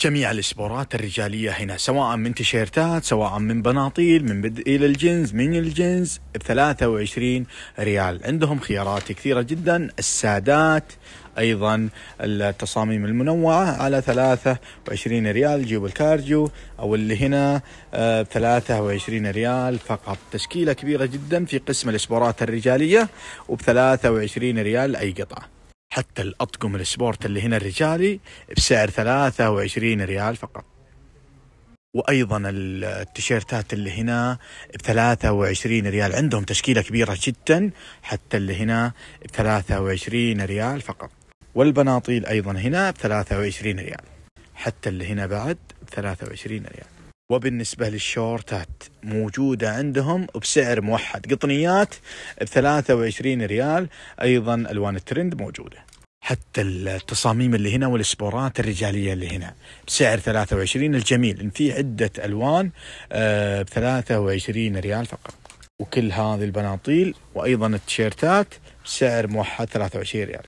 جميع الاسبورات الرجالية هنا سواء من تيشيرتات سواء من بناطيل من بدء إلى الجنز من الجنز ب 23 ريال عندهم خيارات كثيرة جدا السادات أيضا التصاميم المنوعة على 23 ريال جيب الكارجو أو اللي هنا ب آه، 23 ريال فقط تشكيلة كبيرة جدا في قسم الاسبورات الرجالية وب 23 ريال أي قطعة حتى الأطقم السبورت اللي هنا الرجالي بسعر 23 ريال فقط وايضا التيشيرتات اللي هنا ب 23 ريال عندهم تشكيله كبيره جدا حتى اللي هنا ب 23 ريال فقط والبناطيل ايضا هنا ب 23 ريال حتى اللي هنا بعد ب 23 ريال وبالنسبة للشورتات موجودة عندهم بسعر موحد قطنيات ب 23 ريال أيضا ألوان الترند موجودة حتى التصاميم اللي هنا والسبورات الرجالية اللي هنا بسعر 23 الجميل إن في عدة ألوان آه، ب 23 ريال فقط وكل هذه البناطيل وأيضا التيشيرتات بسعر موحد 23 ريال